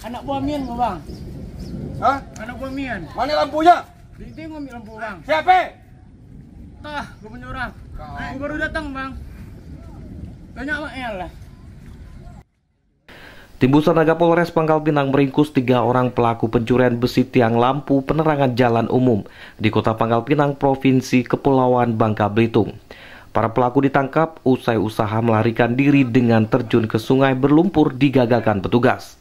Anak buah Mian kau bang. Hah? Anak buah Mian. Mana lampunya? Dinding ngambil lampu bang. Siapa? Tah, Gue orang. Kau baru datang bang. Banyak sama El lah. Tim Busanaga Polres Pangkal Pinang meringkus tiga orang pelaku pencurian besi tiang lampu penerangan jalan umum di kota Pangkal Pinang, Provinsi Kepulauan Bangka Belitung. Para pelaku ditangkap usai usaha melarikan diri dengan terjun ke sungai berlumpur digagalkan petugas.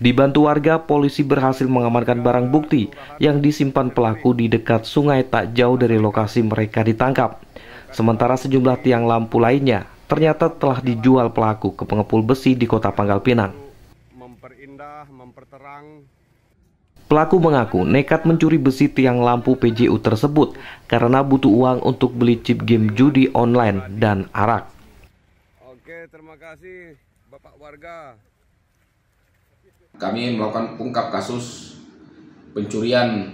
Dibantu warga, polisi berhasil mengamankan barang bukti yang disimpan pelaku di dekat sungai tak jauh dari lokasi mereka ditangkap. Sementara sejumlah tiang lampu lainnya ternyata telah dijual pelaku ke pengepul besi di kota Pangkal Pinang. Memperindah, memperterang. Pelaku mengaku nekat mencuri besi tiang lampu PJU tersebut karena butuh uang untuk beli chip game judi online dan arak. Oke, terima kasih Bapak warga kami melakukan ungkap kasus pencurian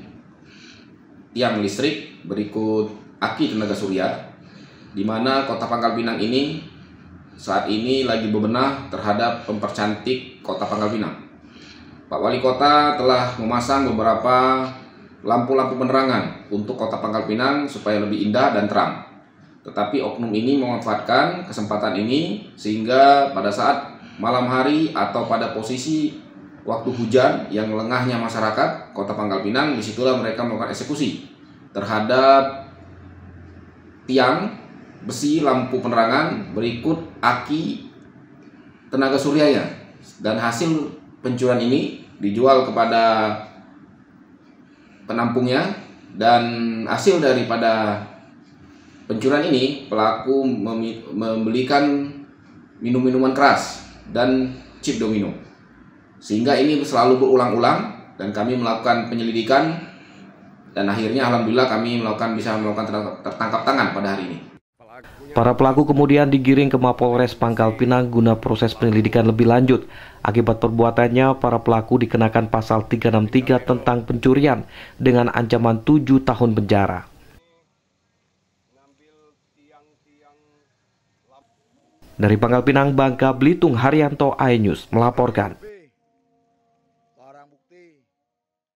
tiang listrik berikut aki tenaga surya di mana kota Pangkal Pinang ini saat ini lagi bebenah terhadap mempercantik kota Pangkal Pinang. Pak Wali Kota telah memasang beberapa lampu-lampu penerangan untuk kota Pangkal Pinang supaya lebih indah dan terang. Tetapi oknum ini memanfaatkan kesempatan ini sehingga pada saat malam hari atau pada posisi waktu hujan yang lengahnya masyarakat Kota Pangkal Pinang, disitulah mereka melakukan eksekusi terhadap tiang, besi, lampu penerangan, berikut aki tenaga suryanya. Dan hasil pencurian ini dijual kepada penampungnya dan hasil daripada pencurian ini pelaku membelikan minum-minuman keras dan chip domino. Sehingga ini selalu berulang-ulang dan kami melakukan penyelidikan dan akhirnya alhamdulillah kami melakukan bisa melakukan tertangkap tangan pada hari ini. Para pelaku kemudian digiring ke Mapolres Pangkal Pinang guna proses penyelidikan lebih lanjut. Akibat perbuatannya, para pelaku dikenakan pasal 363 tentang pencurian dengan ancaman 7 tahun penjara. Dari Pangkal Pinang, Bangka Belitung, Haryanto, iNews melaporkan.